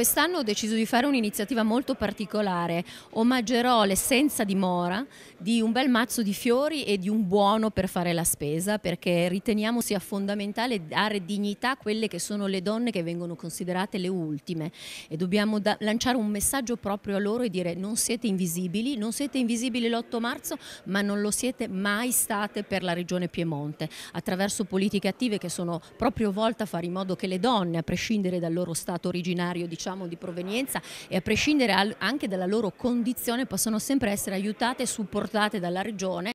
Quest'anno ho deciso di fare un'iniziativa molto particolare, omaggerò l'essenza di mora di un bel mazzo di fiori e di un buono per fare la spesa perché riteniamo sia fondamentale dare dignità a quelle che sono le donne che vengono considerate le ultime e dobbiamo lanciare un messaggio proprio a loro e dire non siete invisibili, non siete invisibili l'8 marzo ma non lo siete mai state per la regione Piemonte attraverso politiche attive che sono proprio volte a fare in modo che le donne a prescindere dal loro stato originario diciamo diciamo, di provenienza e a prescindere anche dalla loro condizione possono sempre essere aiutate e supportate dalla regione.